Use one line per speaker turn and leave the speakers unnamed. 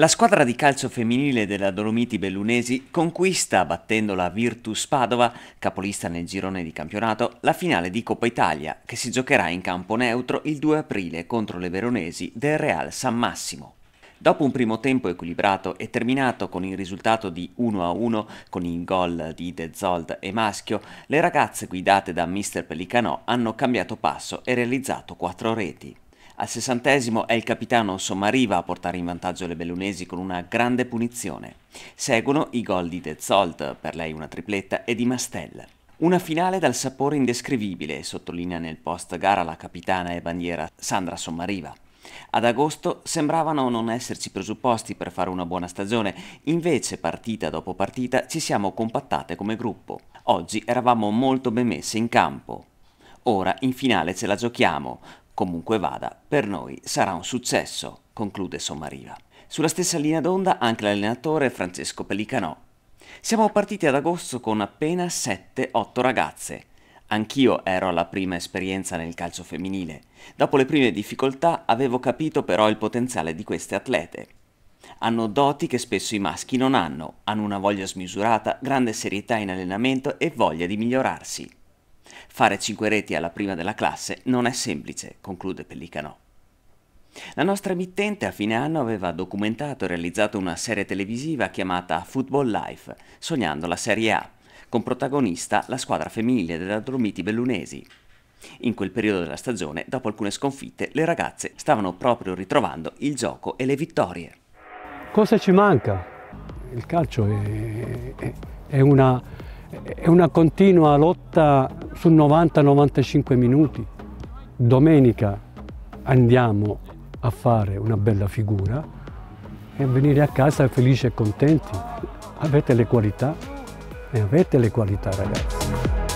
La squadra di calcio femminile della Dolomiti Bellunesi conquista, battendo la Virtus Padova, capolista nel girone di campionato, la finale di Coppa Italia, che si giocherà in campo neutro il 2 aprile contro le veronesi del Real San Massimo. Dopo un primo tempo equilibrato e terminato con il risultato di 1-1 con il gol di De Zold e Maschio, le ragazze guidate da Mr. Pellicanò hanno cambiato passo e realizzato quattro reti. Al sessantesimo è il capitano Sommariva a portare in vantaggio le bellunesi con una grande punizione. Seguono i gol di De Zolt, per lei una tripletta, e di Mastel. Una finale dal sapore indescrivibile, sottolinea nel post gara la capitana e bandiera Sandra Sommariva. Ad agosto sembravano non esserci presupposti per fare una buona stagione, invece partita dopo partita ci siamo compattate come gruppo. Oggi eravamo molto ben messe in campo. Ora in finale ce la giochiamo, Comunque vada, per noi sarà un successo, conclude Sommariva. Sulla stessa linea d'onda anche l'allenatore Francesco Pellicanò. Siamo partiti ad agosto con appena 7-8 ragazze. Anch'io ero alla prima esperienza nel calcio femminile. Dopo le prime difficoltà avevo capito però il potenziale di queste atlete. Hanno doti che spesso i maschi non hanno, hanno una voglia smisurata, grande serietà in allenamento e voglia di migliorarsi. Fare 5 reti alla prima della classe non è semplice, conclude Pellicano. La nostra emittente a fine anno aveva documentato e realizzato una serie televisiva chiamata Football Life, sognando la Serie A, con protagonista la squadra femminile della Dormiti Bellunesi. In quel periodo della stagione, dopo alcune sconfitte, le ragazze stavano proprio ritrovando il gioco e le vittorie.
Cosa ci manca? Il calcio è, è, una, è una, continua lotta su 90-95 minuti. Domenica andiamo a fare una bella figura e venire a casa felici e contenti. Avete le qualità e avete le qualità ragazzi.